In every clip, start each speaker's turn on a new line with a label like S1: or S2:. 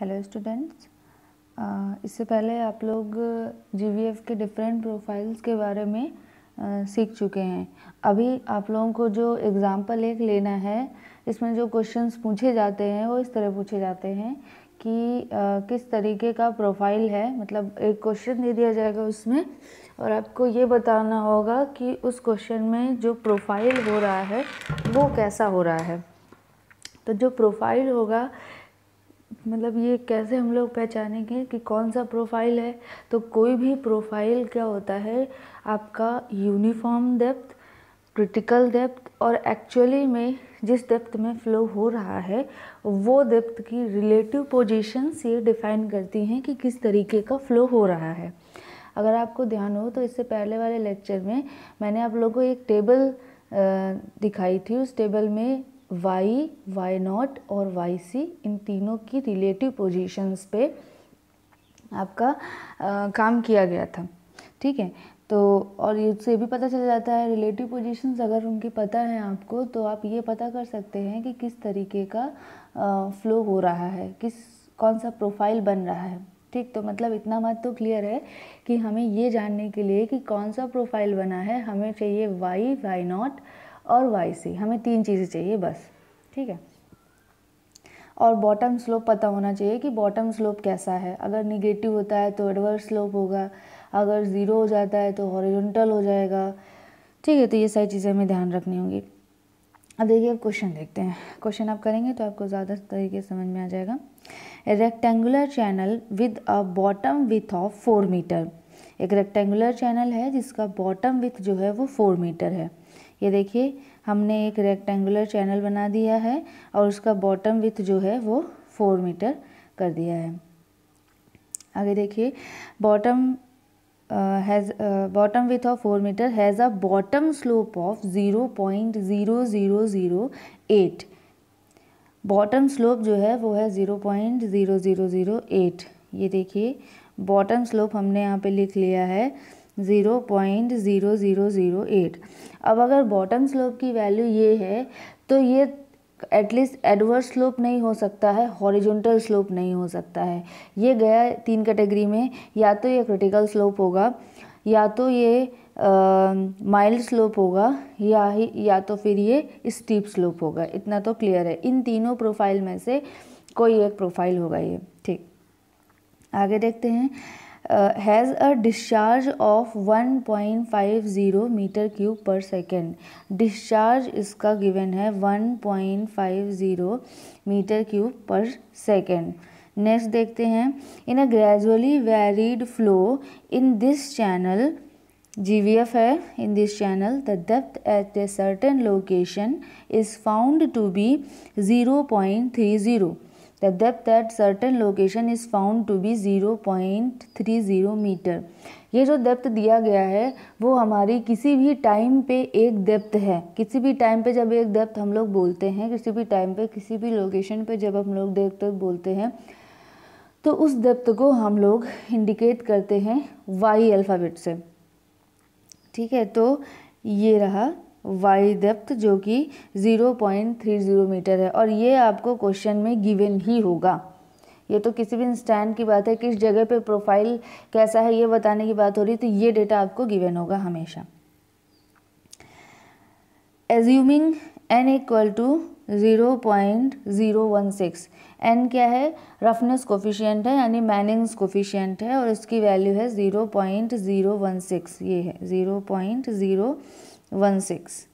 S1: Hello students uh, इससे पहले आप लोग जी uh, के डिफरेंट प्रोफाइल्स के बारे में आ, uh, सीख चुके हैं अभी आप लोगों को जो एग्ज़ाम्पल एक लेना है इसमें जो क्वेश्चंस पूछे जाते हैं वो इस तरह पूछे जाते हैं कि आ, किस तरीके का प्रोफाइल है मतलब एक क्वेश्चन दे दिया जाएगा उसमें और आपको ये बताना होगा कि उस क्वेश्चन में जो प्रोफाइल हो रहा है वो कैसा हो रहा है तो जो प्रोफाइल होगा मतलब ये कैसे हम लोग पहचानेंगे कि कौन सा प्रोफाइल है तो कोई भी प्रोफाइल क्या होता है आपका यूनिफॉर्म डेप्थ क्रिटिकल डेप्थ और एक्चुअली में जिस डेप्थ में फ्लो हो रहा है वो डेप्थ की रिलेटिव पोजीशंस ये डिफाइन करती हैं कि किस तरीके का फ्लो हो रहा है अगर आपको ध्यान हो तो इससे पहले वाले लेक्चर में मैंने आप लोगों को एक टेबल दिखाई थी उस टेबल में वाई वाई नॉट और वाई सी इन तीनों की रिलेटिव पोजीशंस पे आपका आ, काम किया गया था ठीक है तो और इससे भी पता चल जाता है रिलेटिव पोजीशंस अगर उनकी पता है आपको तो आप ये पता कर सकते हैं कि किस तरीके का आ, फ्लो हो रहा है किस कौन सा प्रोफाइल बन रहा है ठीक तो मतलब इतना बात तो क्लियर है कि हमें ये जानने के लिए कि कौन सा प्रोफाइल बना है हमें चाहिए वाई वाई नॉट और वाई सी हमें तीन चीज़ें चाहिए बस ठीक है और बॉटम स्लोप पता होना चाहिए कि बॉटम स्लोप कैसा है अगर निगेटिव होता है तो एडवर्स स्लोप होगा अगर ज़ीरो हो जाता है तो हॉरिजॉन्टल हो जाएगा ठीक है तो ये सारी चीज़ें हमें ध्यान रखनी होंगी अब देखिए अब क्वेश्चन देखते हैं क्वेश्चन आप करेंगे तो आपको ज़्यादा तरीके समझ में आ जाएगा rectangular channel with a bottom width of four metre एक रेक्टेंगुलर चैनल है जिसका बॉटम विथ जो है वो फोर मीटर है ये देखिए हमने एक रेक्टेंगुलर चैनल बना दिया है और उसका बॉटम विथ जो है वो फोर मीटर कर दिया है आगे देखिए bottom has bottom width of four metre has a bottom slope of zero point zero zero zero eight bottom slope जो है वो है zero point zero zero zero eight ये देखिए बॉटम स्लोप हमने यहाँ पे लिख लिया है zero point zero zero zero eight अब अगर बॉटम स्लोप की वैल्यू ये है तो ये एटलीस्ट एडवर्स स्लोप नहीं हो सकता है हॉरिजॉन्टल स्लोप नहीं हो सकता है ये गया तीन कैटेगरी में या तो ये क्रिटिकल स्लोप होगा या तो ये माइल्ड स्लोप होगा या ही या तो फिर ये स्टीप स्लोप होगा इतना तो क्लियर है इन तीनों प्रोफाइल में से कोई एक प्रोफाइल होगा ये ठीक आगे देखते हैं has a discharge of 1.50 metre cube per second discharge इसका गिवन है 1.50 metre cube per second next देखते हैं in a gradually varied flow in this channel GVF है the depth at a certain location is found to be zero point three zero certain location is found to be zero point three zero metre ये जो depth दिया गया है वो हमारी किसी भी टाइम पे एक डेप्थ है किसी भी टाइम पे जब एक डेप्थ हम लोग बोलते हैं किसी भी टाइम पे किसी भी लोकेशन पे जब हम लोग डेप्थ बोलते हैं तो उस डेप्थ को हम लोग इंडिकेट करते हैं वाई अल्फ़ाबेट से ठीक है तो ये रहा वाई डेप्थ जो कि 0.30 मीटर है और ये आपको क्वेश्चन में गिवन ही होगा ये तो किसी भी स्टैंड की बात है किस जगह पे प्रोफाइल कैसा है ये बताने की बात हो रही है तो ये डेटा आपको गिवन होगा हमेशा assuming n equal to zero point zero one six n क्या है रफनेस कोफिशियंट है यानी मैनिंग्स कोफिशियंट है और इसकी वैल्यू है zero point zero one six ये है zero point zero one six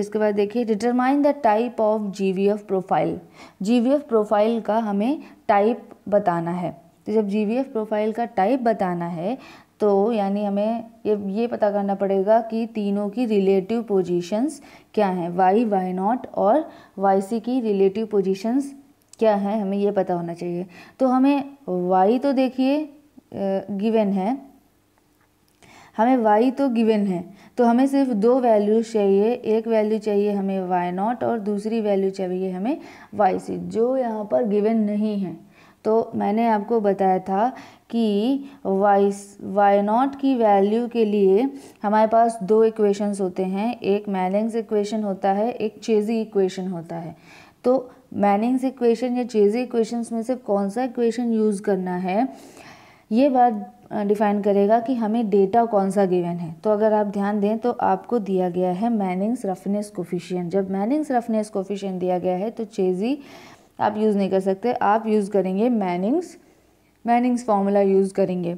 S1: इसके बाद देखिए determine the type of GVF profile GVF profile का हमें टाइप बताना है तो जब जीवीएफ प्रोफाइल का टाइप बताना है तो यानी हमें ये ये पता करना पड़ेगा कि तीनों की रिलेटिव पोजीशंस क्या हैं वाई वाई नॉट और वाई सी की रिलेटिव पोजीशंस क्या हैं हमें ये पता होना चाहिए तो हमें वाई तो देखिए गिवन है हमें वाई तो गिवन है तो हमें सिर्फ दो वैल्यू चाहिए एक वैल्यू चाहिए हमें वाई नॉट और दूसरी वैल्यू चाहिए हमें वाई सी जो यहाँ पर गिवन नहीं है तो मैंने आपको बताया था कि वाई वाई नॉट की वैल्यू के लिए हमारे पास दो इक्वेशंस होते हैं एक मैलिंग्स इक्वेशन होता है एक चेजी इक्वेशन होता है तो मैनिंग्स इक्वेशन या चेजी इक्वेशंस में से कौन सा इक्वेशन यूज़ करना है ये बात डिफाइन करेगा कि हमें डेटा कौन सा गिवन है तो अगर आप ध्यान दें तो आपको दिया गया है मैनिंग्स रफनेस कोफिशियन जब मैनिंग्स रफनेस कोफिशियन दिया गया है तो चेजी आप यूज़ नहीं कर सकते आप यूज़ करेंगे मैनिंग्स मैनिंग्स फार्मूला यूज़ करेंगे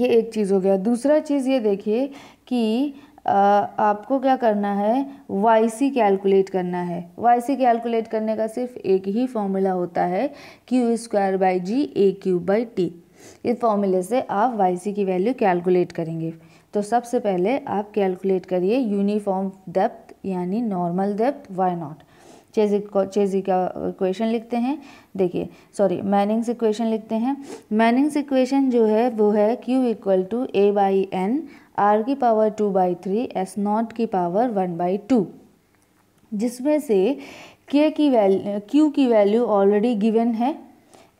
S1: ये एक चीज़ हो गया दूसरा चीज़ ये देखिए कि आ, आपको क्या करना है वाई कैलकुलेट करना है वाई कैलकुलेट करने का सिर्फ एक ही फॉर्मूला होता है Q square by g A Q by T इस फॉर्मूले से आप वाई सी की वैल्यू कैलकुलेट करेंगे तो सबसे पहले आप कैलकुलेट करिए यूनिफॉर्म डेप्थ यानी normal depth Y not Chezy Chezy का इक्वेशन लिखते हैं देखिए सॉरी मैनिंग्स इक्वेशन लिखते हैं मैनिंग्स इक्वेशन जो है वो है Q equal to A by n R की power two by three S not की पावर वन बाई टू जिसमें से के की वैल्यू क्यू की वैल्यू ऑलरेडी गिवन है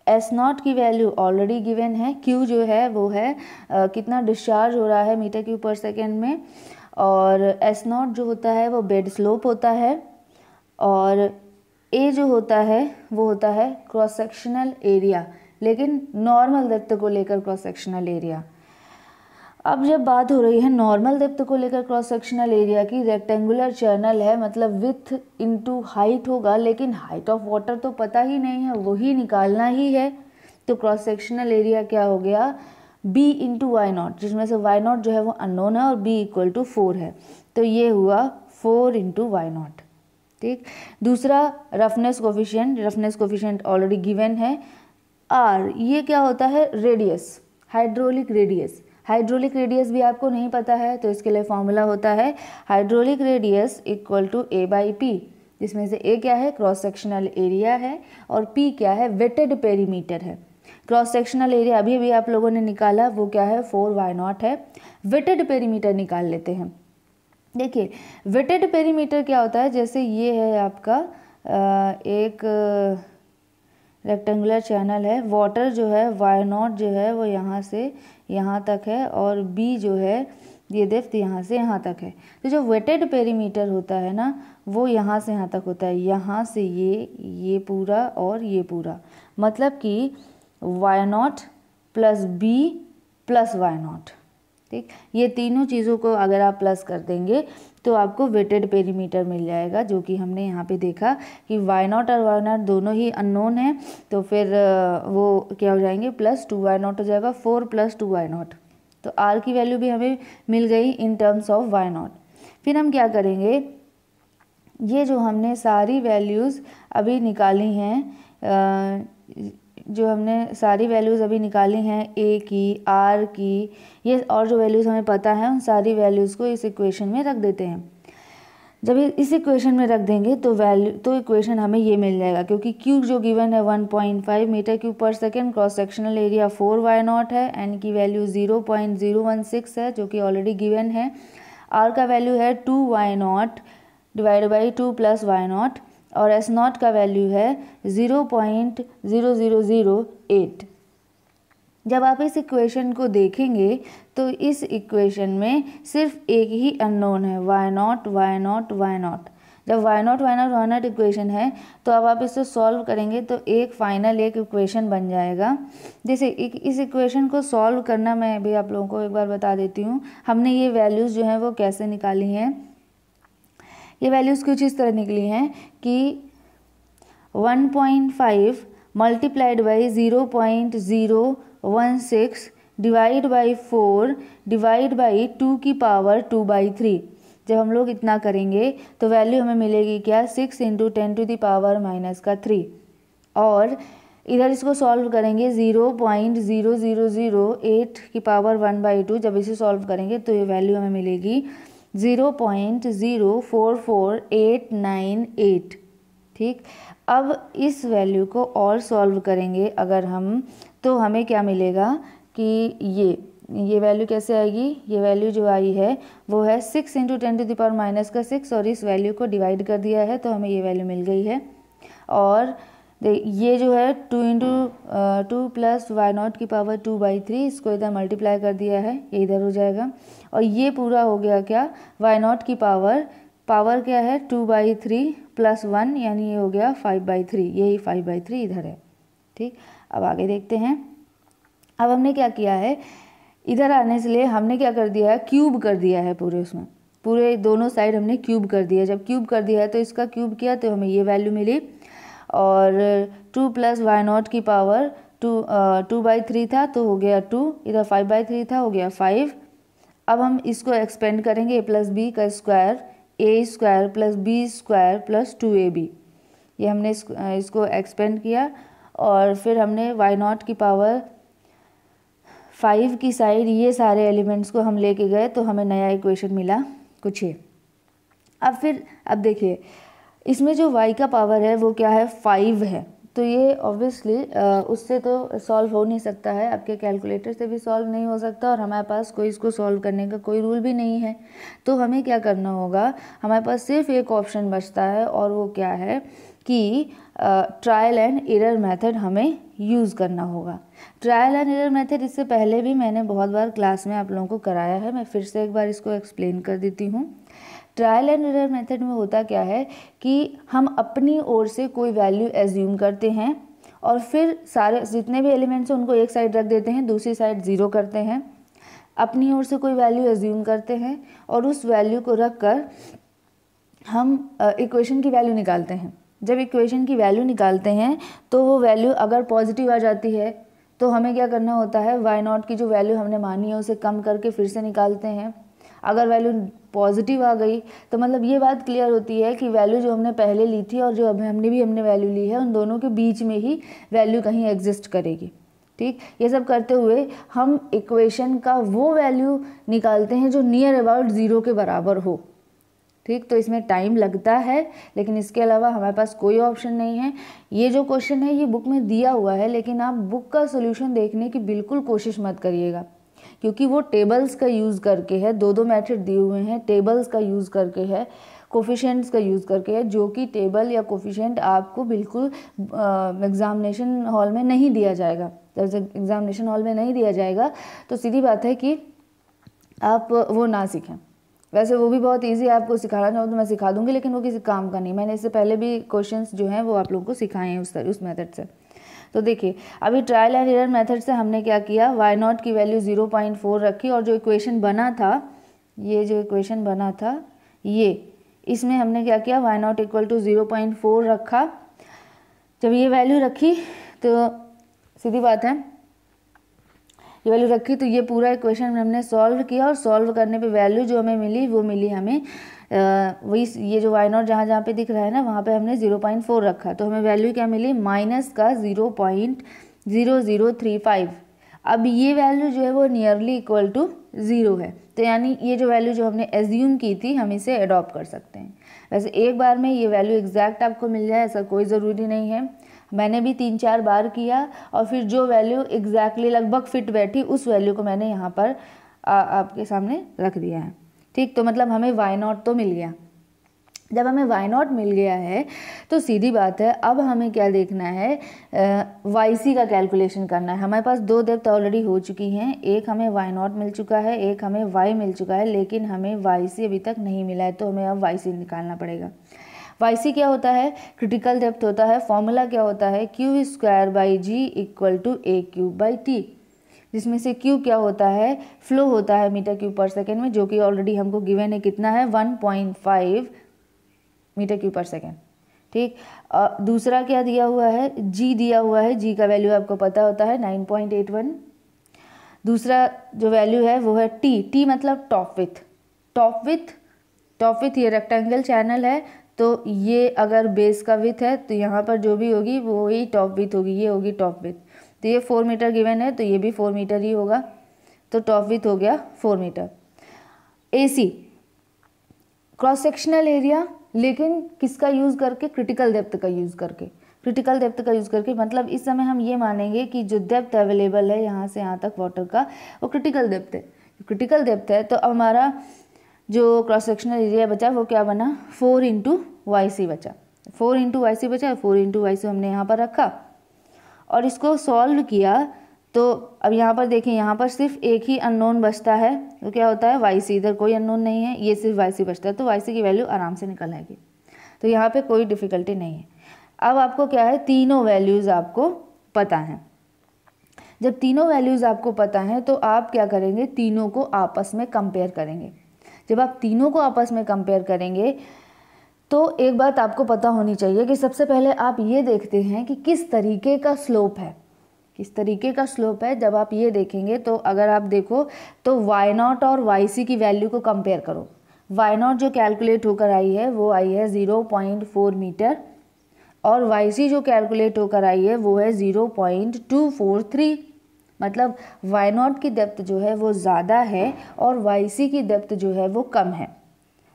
S1: एस नॉट की वैल्यू ऑलरेडी गिवन है क्यू जो है वो है आ, कितना डिस्चार्ज हो रहा है मीटर क्यू पर सेकेंड में और एस नॉट जो होता है वो बेड स्लोप होता है और ए जो होता है वो होता है क्रॉस सेक्शनल एरिया लेकिन नॉर्मल दत्त को लेकर क्रॉस सेक्शनल एरिया अब जब बात हो रही है नॉर्मल डेप्थ को लेकर क्रॉस सेक्शनल एरिया की रेक्टेंगुलर चैनल है मतलब विथ इनटू हाइट होगा लेकिन हाइट ऑफ वाटर तो पता ही नहीं है वही निकालना ही है तो क्रॉस सेक्शनल एरिया क्या हो गया बी इंटू वाई नॉट जिसमें से वाई नॉट जो है वो अननोन है और बी इक्वल टू फोर है तो ये हुआ फोर इंटू वाई नॉट ठीक दूसरा roughness coefficient roughness coefficient already given है आर ये क्या होता है radius hydraulic radius hydraulic radius भी आपको नहीं पता है तो इसके लिए फॉर्मूला होता है hydraulic radius equal to A by P जिसमें से ए क्या है क्रॉस सेक्शनल एरिया है और पी क्या है वेटेड पेरीमीटर है क्रॉस सेक्शनल एरिया अभी अभी आप लोगों ने निकाला वो क्या है फोर वाई नॉट है वेटेड पेरीमीटर निकाल लेते हैं देखिए वेटेड पेरीमीटर क्या होता है जैसे ये है आपका एक रेक्टेंगुलर चैनल है वाटर जो है वाई नॉट जो है वो यहाँ से यहाँ तक है और बी जो है ये डेप्थ यहाँ से यहाँ तक है तो जो वेटेड पेरीमीटर होता है ना वो यहाँ से यहाँ तक होता है यहाँ से ये ये पूरा और ये पूरा मतलब कि Y not plus B plus Y not ठीक ये तीनों चीज़ों को अगर आप प्लस कर देंगे तो आपको वेटेड पेरीमीटर मिल जाएगा जो कि हमने यहाँ पे देखा कि वाई नॉट और वाई नॉट दोनों ही अननोन है तो फिर वो क्या हो जाएंगे प्लस टू वाई नॉट हो जाएगा four plus two Y not तो आर की वैल्यू भी हमें मिल गई in terms of Y not फिर हम क्या करेंगे ये जो हमने सारी वैल्यूज़ अभी निकाली हैं जो हमने सारी वैल्यूज़ अभी निकाली हैं ए की आर की ये और जो वैल्यूज़ हमें पता है उन सारी वैल्यूज़ को इस इक्वेशन में रख देते हैं जब इस इक्वेशन में रख देंगे तो वैल्यू तो इक्वेशन हमें ये मिल जाएगा क्योंकि क्यू जो गिवन है 1.5 metre cube per second cross sectional area four Y not है एन की वैल्यू 0.016 है जो कि ऑलरेडी गिवन है आर का वैल्यू है two Y not divide by two plus Y not और एस नॉट का वैल्यू है zero point zero zero zero eight जब आप इस इक्वेशन को देखेंगे तो इस इक्वेशन में सिर्फ एक ही अननोन है Y not Y not Y not जब Y not Y not Y not equation है तो अब आप इसे सॉल्व करेंगे तो एक फाइनल एक इक्वेशन बन जाएगा जैसे एक इस इक्वेशन को सॉल्व करना मैं भी आप लोगों को एक बार बता देती हूँ हमने ये वैल्यूज़ जो हैं वो कैसे निकाली हैं ये वैल्यूज़ कुछ इस तरह निकली हैं कि 1.5 multiplied by zero point zero one six divide by four divide by two की पावर टू बाई थ्री जब हम लोग इतना करेंगे तो वैल्यू हमें मिलेगी क्या six into ten to the power minus का थ्री और इधर इसको सॉल्व करेंगे zero point zero zero zero eight की पावर वन बाई टू जब इसे सॉल्व करेंगे तो ये वैल्यू हमें मिलेगी zero point zero four four eight nine eight ठीक अब इस वैल्यू को और सॉल्व करेंगे अगर हम तो हमें क्या मिलेगा कि ये ये वैल्यू कैसे आएगी ये वैल्यू जो आई है वो है six into ten to the power minus का सिक्स और इस वैल्यू को डिवाइड कर दिया है तो हमें ये वैल्यू मिल गई है और ये जो है two into two plus Y not की पावर टू बाई थ्री इसको इधर मल्टीप्लाई कर दिया है ये इधर हो जाएगा और ये पूरा हो गया क्या वाई नॉट की पावर पावर क्या है two by three plus one यानी ये हो गया फाइव बाई थ्री यही फाइव बाई थ्री इधर है ठीक अब आगे देखते हैं अब हमने क्या किया है इधर आने से लिए हमने क्या कर दिया है क्यूब कर दिया है पूरे उसमें पूरे दोनों साइड हमने क्यूब कर दिया जब क्यूब कर दिया है तो इसका क्यूब किया तो हमें ये वैल्यू मिली और टू प्लस वाई नॉट की power two two by three था तो हो गया टू इधर फाइव बाई थ्री था हो गया फाइव अब हम इसको एक्सपेंड करेंगे ए प्लस बी का square A square plus B square plus two A B ये हमने इसको एक्सपेंड किया और फिर हमने वाई नॉट की पावर फाइव की साइड ये सारे एलिमेंट्स को हम लेके गए तो हमें नया इक्वेशन मिला कुछ ही अब फिर अब देखिए इसमें जो वाई का पावर है वो क्या है फाइव है तो ये ऑब्वियसली उससे तो सॉल्व हो नहीं सकता है आपके कैलकुलेटर से भी सॉल्व नहीं हो सकता और हमारे पास कोई इसको सॉल्व करने का कोई रूल भी नहीं है तो हमें क्या करना होगा हमारे पास सिर्फ एक ऑप्शन बचता है और वो क्या है कि ट्रायल एंड एरर मेथड हमें यूज़ करना होगा ट्रायल एंड एरर मेथड इससे पहले भी मैंने बहुत बार क्लास में आप लोगों को कराया है मैं फिर से एक बार इसको एक्सप्लेन कर देती हूँ ट्रायल एंड एरर मेथड में होता क्या है कि हम अपनी ओर से कोई वैल्यू एज्यूम करते हैं और फिर सारे जितने भी एलिमेंट्स हैं उनको एक साइड रख देते हैं दूसरी साइड ज़ीरो करते हैं अपनी ओर से कोई वैल्यू एज्यूम करते हैं और उस वैल्यू को रख कर हम इक्वेशन की वैल्यू निकालते हैं जब इक्वेशन की वैल्यू निकालते हैं तो वो वैल्यू अगर पॉजिटिव आ जाती है तो हमें क्या करना होता है वाई नॉट की जो वैल्यू हमने मानी है उसे कम करके फिर से निकालते हैं अगर वैल्यू पॉजिटिव आ गई तो मतलब ये बात क्लियर होती है कि वैल्यू जो हमने पहले ली थी और जो अभी हमने भी हमने वैल्यू ली है उन दोनों के बीच में ही वैल्यू कहीं एग्जिस्ट करेगी ठीक ये सब करते हुए हम इक्वेशन का वो वैल्यू निकालते हैं जो नियर अबाउट ज़ीरो के बराबर हो ठीक तो इसमें टाइम लगता है लेकिन इसके अलावा हमारे पास कोई ऑप्शन नहीं है ये जो क्वेश्चन है ये बुक में दिया हुआ है लेकिन आप बुक का सोल्यूशन देखने की बिल्कुल कोशिश मत करिएगा क्योंकि वो टेबल्स का यूज़ करके है दो दो मैथड दिए हुए हैं टेबल्स का यूज़ करके है कोफिशेंट्स का यूज़ करके है जो कि टेबल या कोफिशेंट आपको बिल्कुल एग्ज़ामिनेशन हॉल में नहीं दिया जाएगा जब एग्ज़ामिनेशन हॉल में नहीं दिया जाएगा तो सीधी बात है कि आप वो ना सीखें वैसे वो भी बहुत इजी आपको सिखाना चाहूँ तो मैं सिखा दूंगी लेकिन वो किसी काम का नहीं मैंने इससे पहले भी क्वेश्चंस जो हैं वो आप लोगों को सिखाए हैं उस उस मेथड से तो देखिए अभी ट्रायल एंड एरर मेथड से हमने क्या किया वाई नॉट की वैल्यू ज़ीरो पॉइंट फोर रखी और जो इक्वेशन बना था ये जो इक्वेशन बना था ये इसमें हमने क्या किया Y not equal to zero point four रखा जब ये वैल्यू रखी तो सीधी बात है ये वैल्यू रखी तो ये पूरा इक्वेशन हमने सॉल्व किया और सॉल्व करने पे वैल्यू जो हमें मिली वो मिली हमें वही ये जो वाई नॉट जहाँ जहाँ पे दिख रहा है ना वहाँ पे हमने ज़ीरो पॉइंट फोर रखा तो हमें वैल्यू क्या मिली माइनस का zero point zero zero three five अब ये वैल्यू जो है वो नियरली इक्वल टू ज़ीरो है तो यानी ये जो वैल्यू जो हमने एज्यूम की थी हम इसे अडॉप्ट कर सकते हैं वैसे एक बार में ये वैल्यू एग्जैक्ट आपको मिल जाए ऐसा कोई ज़रूरी नहीं है मैंने भी तीन चार बार किया और फिर जो वैल्यू एग्जैक्टली लगभग फिट बैठी उस वैल्यू को मैंने यहाँ पर आ, आपके सामने रख दिया है ठीक तो मतलब हमें वाई नॉट तो मिल गया जब हमें वाई नॉट मिल गया है तो सीधी बात है अब हमें क्या देखना है वाई सी का कैलकुलेशन करना है हमारे पास दो डेप्थ ऑलरेडी हो चुकी हैं एक हमें वाई नॉट मिल चुका है एक हमें वाई मिल चुका है लेकिन हमें वाई सी अभी तक नहीं मिला है तो हमें अब वाई सी निकालना पड़ेगा वाई सी क्या होता है क्रिटिकल डेप्थ होता है फॉर्मूला क्या होता है Q square by ji equal to A cube by T जिसमें से क्यू क्या होता है फ्लो होता है मीटर क्यू पर सेकेंड में जो कि ऑलरेडी हमको गिवेन है कितना है one point five metre cube per second ठीक दूसरा क्या दिया हुआ है जी दिया हुआ है जी का वैल्यू आपको पता होता है नाइन पॉइंट एट वन दूसरा जो वैल्यू है वो है टी टी मतलब top width top width top width ये रेक्टेंगल चैनल है तो ये अगर बेस का विथ है तो यहाँ पर जो भी होगी वो ही टॉप विथ होगी ये होगी टॉप विथ तो ये फोर मीटर गिवन है तो ये भी फोर मीटर ही होगा तो टॉप विथ हो गया four metre A C cross sectional area लेकिन किसका यूज़ करके क्रिटिकल डेप्थ का यूज़ करके क्रिटिकल डेप्थ का यूज़ करके मतलब इस समय हम ये मानेंगे कि जो डेप्थ अवेलेबल है यहाँ से यहाँ तक वाटर का वो क्रिटिकल डेप्थ है क्रिटिकल डेप्थ है तो हमारा जो क्रॉस सेक्शनल एरिया बचा वो क्या बना फोर इंटू वाई सी बचा फोर इंटू वाई सी बचा फोर इंटू वाई सी हमने यहाँ पर रखा और इसको सॉल्व किया तो अब यहाँ पर देखें यहाँ पर सिर्फ एक ही अननोन बचता है तो क्या होता है वाई सी इधर कोई अननोन नहीं है ये सिर्फ वाई सी बचता है तो वाई सी की वैल्यू आराम से निकल आएगी तो यहाँ पे कोई डिफ़िकल्टी नहीं है अब आपको क्या है तीनों वैल्यूज़ आपको पता हैं जब तीनों वैल्यूज़ आपको पता हैं तो आप क्या करेंगे तीनों को आपस में कंपेयर करेंगे जब आप तीनों को आपस में कंपेयर करेंगे तो एक बात आपको पता होनी चाहिए कि सबसे पहले आप ये देखते हैं कि किस तरीके का स्लोप है किस तरीके का स्लोप है जब आप ये देखेंगे तो अगर आप देखो तो वाई नॉट और वाई सी की वैल्यू को कंपेयर करो वाई नॉट जो कैलकुलेट होकर आई है वो आई है ज़ीरो पॉइंट फोर मीटर और वाई सी जो कैलकुलेट होकर आई है वो है zero point two four three मतलब वाई नॉट की डेप्थ जो है वो ज़्यादा है और वाई सी की डेप्थ जो है वो कम है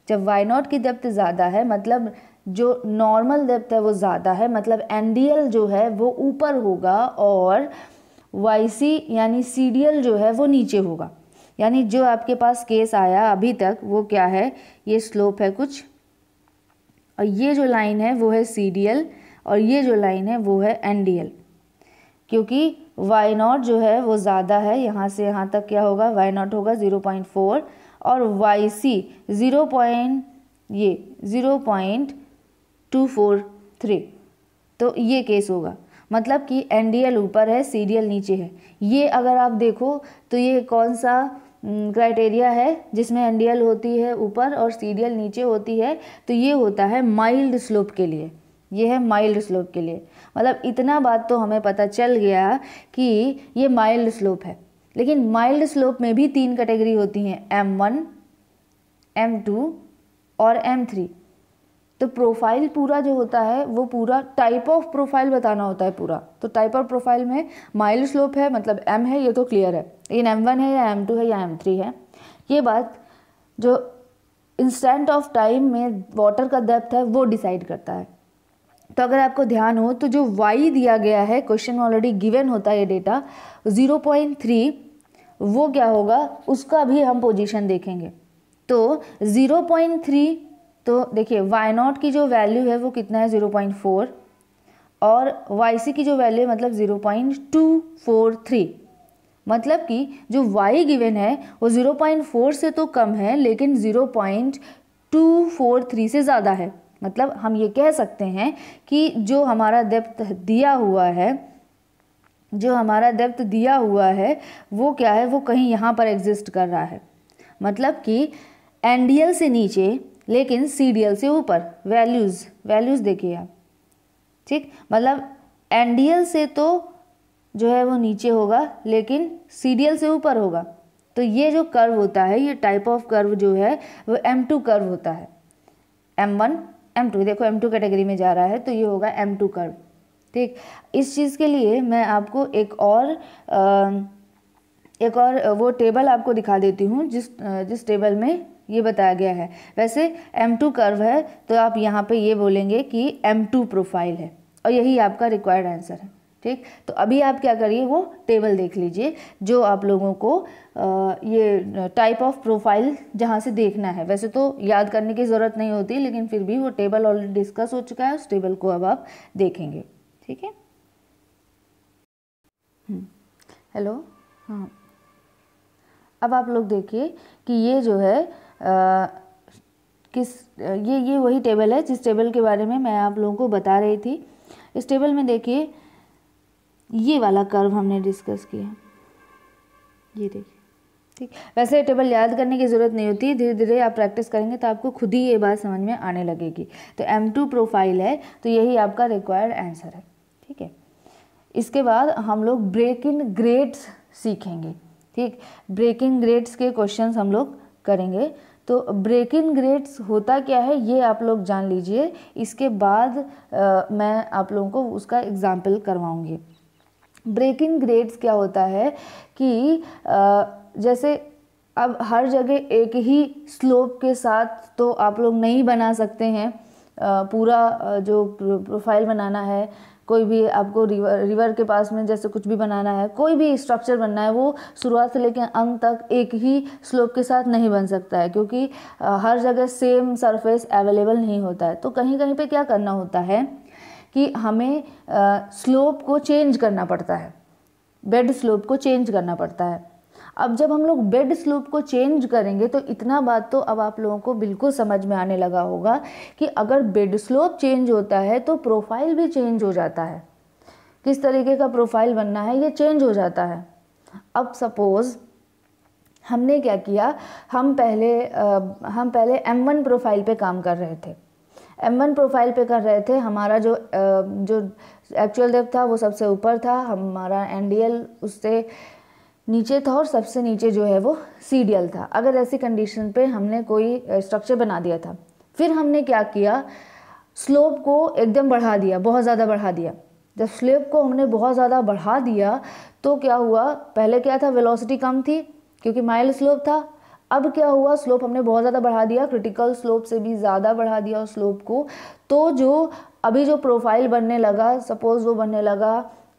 S1: जब वाई नॉट की डेप्थ ज़्यादा है मतलब जो नॉर्मल डेप्थ है वो ज़्यादा है मतलब एन जो है वो ऊपर होगा और वाई यानी सी जो है वो नीचे होगा यानी जो आपके पास केस आया अभी तक वो क्या है ये स्लोप है कुछ और ये जो लाइन है वो है सी और ये जो लाइन है वो है एन क्योंकि वाई नॉट जो है वो ज़्यादा है यहाँ से यहाँ तक क्या होगा वाई नॉट होगा ज़ीरो पॉइंट फोर और वाई सी ज़ीरो पॉइंट ये zero point two four three तो ये केस होगा मतलब कि एन ऊपर है सी नीचे है ये अगर आप देखो तो ये कौन सा क्राइटेरिया है जिसमें एन होती है ऊपर और सी नीचे होती है तो ये होता है माइल्ड स्लोप के लिए ये है माइल्ड स्लोप के लिए मतलब इतना बात तो हमें पता चल गया कि ये माइल्ड स्लोप है लेकिन माइल्ड स्लोप में भी तीन कैटेगरी होती हैं एम वन एम टू और एम थ्री तो प्रोफाइल पूरा जो होता है वो पूरा टाइप ऑफ प्रोफाइल बताना होता है पूरा तो टाइप ऑफ प्रोफाइल में माइल्ड स्लोप है मतलब एम है ये तो क्लियर है लेकिन एम वन है या एम टू है या एम थ्री है ये बात जो इंस्टेंट ऑफ टाइम में वाटर का डेप्थ है वो डिसाइड करता है तो अगर आपको ध्यान हो तो जो वाई दिया गया है क्वेश्चन ऑलरेडी गिवन होता है ये डेटा थ्री वो क्या होगा उसका भी हम पोजीशन देखेंगे तो ज़ीरो पॉइंट थ्री तो देखिए वाई नॉट की जो वैल्यू है वो कितना है जीरो पॉइंट फोर और वाई सी की जो वैल्यू है मतलब zero point two four three मतलब कि जो वाई गिवन है वो ज़ीरो पॉइंट फोर से तो कम है लेकिन zero point two four three से ज़्यादा है मतलब हम ये कह सकते हैं कि जो हमारा डेप्थ दिया हुआ है जो हमारा डेप्थ दिया हुआ है वो क्या है वो कहीं यहाँ पर एग्जिस्ट कर रहा है मतलब कि एनडीएल से नीचे लेकिन सीडीएल से ऊपर वैल्यूज़ वैल्यूज़ देखिए आप ठीक मतलब एनडीएल से तो जो है वो नीचे होगा लेकिन एल से ऊपर होगा तो ये जो कर्व होता है ये टाइप ऑफ कर्व जो है वो एम टू कर्व होता है एम वन M2 देखो M2 कैटेगरी में जा रहा है तो ये होगा M2 कर्व ठीक इस चीज़ के लिए मैं आपको एक और एक और वो टेबल आपको दिखा देती हूँ जिस जिस टेबल में ये बताया गया है वैसे M2 कर्व है तो आप यहाँ पे ये बोलेंगे कि M2 प्रोफाइल है और यही आपका रिक्वायर्ड आंसर है ठीक तो अभी आप क्या करिए वो टेबल देख लीजिए जो आप लोगों को ये टाइप ऑफ प्रोफाइल जहाँ से देखना है वैसे तो याद करने की ज़रूरत नहीं होती लेकिन फिर भी वो टेबल ऑलरेडी डिस्कस हो चुका है उस टेबल को अब आप देखेंगे ठीक है हेलो हम्म। हाँ अब आप लोग देखिए कि ये जो है आ, किस ये ये वही टेबल है जिस टेबल के बारे में मैं आप लोगों को बता रही थी इस टेबल में देखिए ये वाला कर्व हमने डिस्कस किया ये देखिए ठीक वैसे टेबल याद करने की ज़रूरत नहीं होती धीरे धीरे आप प्रैक्टिस करेंगे तो आपको खुद ही ये बात समझ में आने लगेगी तो एम टू प्रोफाइल है तो यही आपका रिक्वायर्ड आंसर है ठीक है इसके बाद हम लोग ब्रेक इन ग्रेड्स सीखेंगे ठीक ब्रेक इन ग्रेड्स के क्वेश्चन हम लोग करेंगे तो ब्रेक इन ग्रेड्स होता क्या है ये आप लोग जान लीजिए इसके बाद आ, मैं आप लोगों को उसका एग्ज़ाम्पल करवाऊँगी ब्रेकिंग ग्रेड्स क्या होता है कि जैसे अब हर जगह एक ही स्लोप के साथ तो आप लोग नहीं बना सकते हैं पूरा जो प्रोफाइल बनाना है कोई भी आपको रिवर रिवर के पास में जैसे कुछ भी बनाना है कोई भी स्ट्रक्चर बनना है वो शुरुआत से लेकर अंत तक एक ही स्लोप के साथ नहीं बन सकता है क्योंकि हर जगह सेम सरफेस अवेलेबल नहीं होता है तो कहीं कहीं पे क्या करना होता है कि हमें स्लोप को चेंज करना पड़ता है बेड स्लोप को चेंज करना पड़ता है अब जब हम लोग बेड स्लोप को चेंज करेंगे तो इतना बात तो अब आप लोगों को बिल्कुल समझ में आने लगा होगा कि अगर बेड स्लोप चेंज होता है तो प्रोफाइल भी चेंज हो जाता है किस तरीके का प्रोफाइल बनना है ये चेंज हो जाता है अब सपोज़ हमने क्या किया हम पहले आ, हम पहले M1 प्रोफाइल पे काम कर रहे थे एम प्रोफाइल पे कर रहे थे हमारा जो जो एक्चुअल डेप था वो सबसे ऊपर था हमारा एन डी एल उससे नीचे था और सबसे नीचे जो है वो सी डी एल था अगर ऐसी कंडीशन पे हमने कोई स्ट्रक्चर बना दिया था फिर हमने क्या किया स्लोप को एकदम बढ़ा दिया बहुत ज़्यादा बढ़ा दिया जब स्लोप को हमने बहुत ज़्यादा बढ़ा दिया तो क्या हुआ पहले क्या था वेलोसिटी कम थी क्योंकि माइल स्लोप था अब क्या हुआ स्लोप हमने बहुत ज़्यादा बढ़ा दिया क्रिटिकल स्लोप से भी ज़्यादा बढ़ा दिया उस स्लोप को तो जो अभी जो प्रोफाइल बनने लगा सपोज वो बनने लगा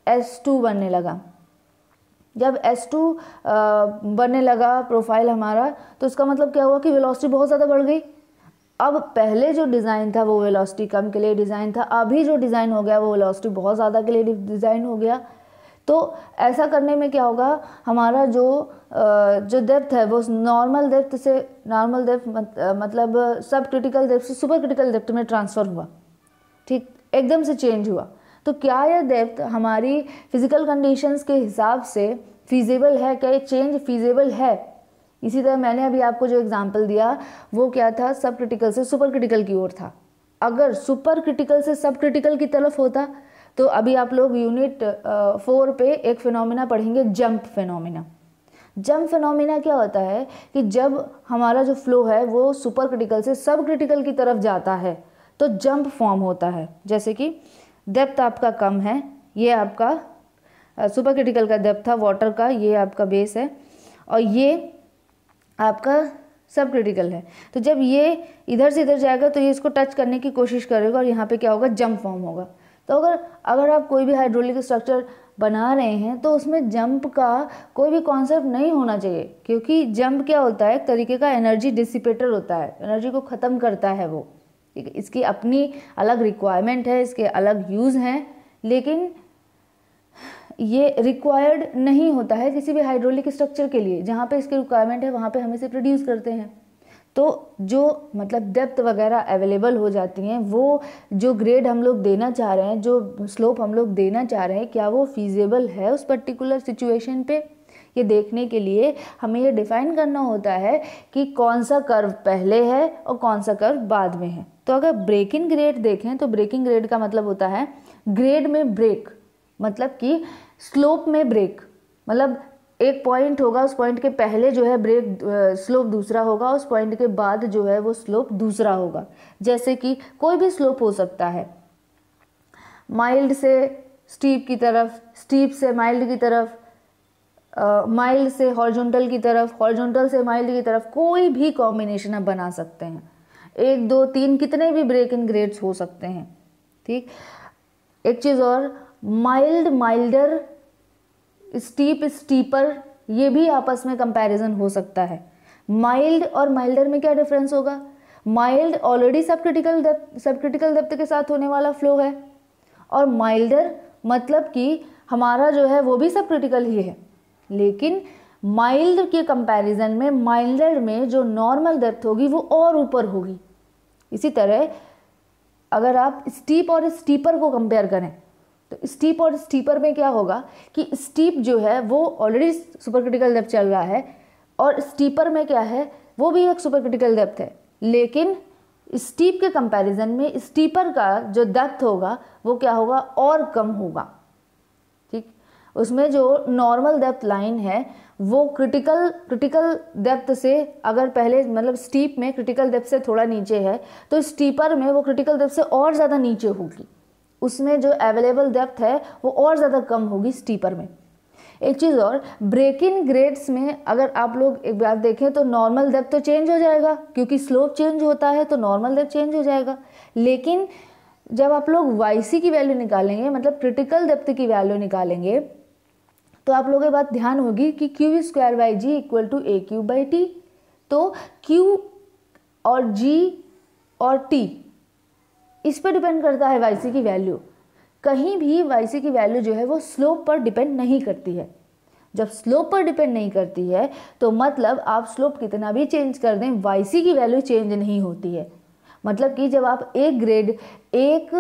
S1: एस टू बनने लगा जब S2 बनने लगा प्रोफाइल हमारा तो इसका मतलब क्या हुआ कि वेलोसिटी बहुत ज़्यादा बढ़ गई अब पहले जो डिज़ाइन था वो वेलोसिटी कम के लिए डिज़ाइन था अभी जो डिज़ाइन हो गया वो वेलोसिटी बहुत ज़्यादा के लिए डिज़ाइन हो गया तो ऐसा करने में क्या होगा हमारा जो जो डेप्थ है वो नॉर्मल डेप्थ से नॉर्मल डेप्थ मतलब सब क्रिटिकल डेप्थ से सुपर क्रिटिकल डेप्थ में ट्रांसफ़र हुआ ठीक एकदम से चेंज हुआ तो क्या यह डेप्थ हमारी फिज़िकल कंडीशंस के हिसाब से फीजेबल है क्या ये चेंज फीजेबल है इसी तरह मैंने अभी आपको जो एग्ज़ाम्पल दिया वो क्या था सब क्रिटिकल से सुपर क्रिटिकल की ओर था अगर सुपर क्रिटिकल से सब क्रिटिकल की तरफ होता तो अभी आप लोग यूनिट फोर पे एक फिनोमिना पढ़ेंगे जंप फिनोमिना जंप फिनोमिना क्या होता है कि जब हमारा जो फ्लो है वो सुपर क्रिटिकल से सब क्रिटिकल की तरफ जाता है तो जंप फॉर्म होता है जैसे कि डेप्थ आपका कम है ये आपका सुपर क्रिटिकल का डेप्थ था वाटर का ये आपका बेस है और ये आपका सब क्रिटिकल है तो जब ये इधर से इधर जाएगा तो ये इसको टच करने की कोशिश करेगा और यहाँ पे क्या होगा जंप फॉर्म होगा तो अगर अगर आप कोई भी हाइड्रोलिक स्ट्रक्चर बना रहे हैं तो उसमें जंप का कोई भी कॉन्सेप्ट नहीं होना चाहिए क्योंकि जंप क्या होता है एक तरीके का एनर्जी डिसिपेटर होता है एनर्जी को ख़त्म करता है वो ठीक है इसकी अपनी अलग रिक्वायरमेंट है इसके अलग यूज़ हैं लेकिन ये रिक्वायर्ड नहीं होता है किसी भी हाइड्रोलिक स्ट्रक्चर के लिए जहाँ पे इसकी रिक्वायरमेंट है वहाँ पे हम इसे प्रोड्यूस करते हैं तो जो मतलब डेप्थ वगैरह अवेलेबल हो जाती हैं वो जो ग्रेड हम लोग देना चाह रहे हैं जो स्लोप हम लोग देना चाह रहे हैं क्या वो फीजेबल है उस पर्टिकुलर सिचुएशन पे ये देखने के लिए हमें ये डिफ़ाइन करना होता है कि कौन सा कर्व पहले है और कौन सा कर्व बाद में है तो अगर ब्रेकिंग ग्रेड देखें तो ब्रेकिंग ग्रेड का मतलब होता है ग्रेड में ब्रेक मतलब कि स्लोप में ब्रेक मतलब एक पॉइंट होगा उस पॉइंट के पहले जो है ब्रेक स्लोप दूसरा होगा उस पॉइंट के बाद जो है वो स्लोप दूसरा होगा जैसे कि कोई भी स्लोप हो सकता है माइल्ड से स्टीप की तरफ स्टीप से माइल्ड की तरफ माइल्ड uh, से हॉर्जोंटल की तरफ हॉर्जोंटल से माइल्ड की तरफ कोई भी कॉम्बिनेशन आप बना सकते हैं एक दो तीन कितने भी ब्रेक इन ग्रेड्स हो सकते हैं ठीक एक चीज़ और माइल्ड माइल्डर स्टीप स्टीपर ये भी आपस में कंपैरिजन हो सकता है माइल्ड और माइल्डर में क्या डिफरेंस होगा mild already sub critical sub critical depth के साथ होने वाला फ्लो है और माइल्डर मतलब कि हमारा जो है वो भी सब क्रिटिकल ही है लेकिन माइल्ड के कंपैरिजन में माइल्डर में जो नॉर्मल दर्द होगी वो और ऊपर होगी इसी तरह अगर आप स्टीप और स्टीपर को कंपेयर करें तो स्टीप और स्टीपर में क्या होगा कि स्टीप जो है वो ऑलरेडी सुपर क्रिटिकल डेप्थ चल रहा है और स्टीपर में क्या है वो भी एक सुपर क्रिटिकल डेप्थ है लेकिन स्टीप के कंपैरिजन में स्टीपर का जो डेप्थ होगा वो क्या होगा और कम होगा ठीक उसमें जो नॉर्मल डेप्थ लाइन है वो क्रिटिकल क्रिटिकल डेप्थ से अगर पहले मतलब स्टीप में क्रिटिकल डेप्थ से थोड़ा नीचे है तो स्टीपर में वो क्रिटिकल डेप्थ से और ज़्यादा नीचे होगी उसमें जो अवेलेबल डेप्थ है वो और ज़्यादा कम होगी स्टीपर में एक चीज़ और ब्रेक इन ग्रेड्स में अगर आप लोग एक बार देखें तो नॉर्मल डेप्थ तो चेंज हो जाएगा क्योंकि स्लोप चेंज होता है तो नॉर्मल डेप्थ चेंज हो जाएगा लेकिन जब आप लोग वाई की वैल्यू निकालेंगे मतलब क्रिटिकल डेप्थ की वैल्यू निकालेंगे तो आप लोगों के बात ध्यान होगी कि Q square by ji equal to A Q by T तो क्यू और जी और टी इस पर डिपेंड करता है वाई की वैल्यू कहीं भी वाई की वैल्यू जो है वो स्लोप पर डिपेंड नहीं करती है जब स्लोप पर डिपेंड नहीं करती है तो मतलब आप स्लोप कितना भी चेंज कर दें वाई की वैल्यू चेंज नहीं होती है मतलब कि जब आप एक ग्रेड एक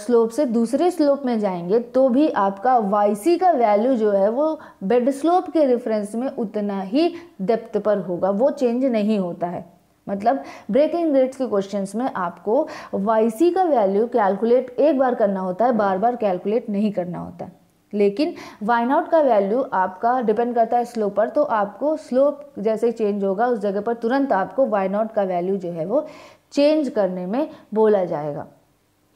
S1: स्लोप से दूसरे स्लोप में जाएंगे तो भी आपका वाई का वैल्यू जो है वो बेड स्लोप के रेफरेंस में उतना ही डेप्थ पर होगा वो चेंज नहीं होता है मतलब ब्रेकिंग रेट्स के क्वेश्चंस में आपको वाई का वैल्यू कैलकुलेट एक बार करना होता है बार बार कैलकुलेट नहीं करना होता है लेकिन वाइन आउट का वैल्यू आपका डिपेंड करता है स्लो पर तो आपको स्लोप जैसे चेंज होगा उस जगह पर तुरंत आपको वाइन आउट का वैल्यू जो है वो चेंज करने में बोला जाएगा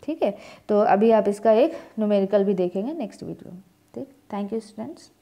S1: ठीक है तो अभी आप इसका एक न्यूमेरिकल भी देखेंगे नेक्स्ट वीडियो में ठीक थैंक यू स्टूडेंट्स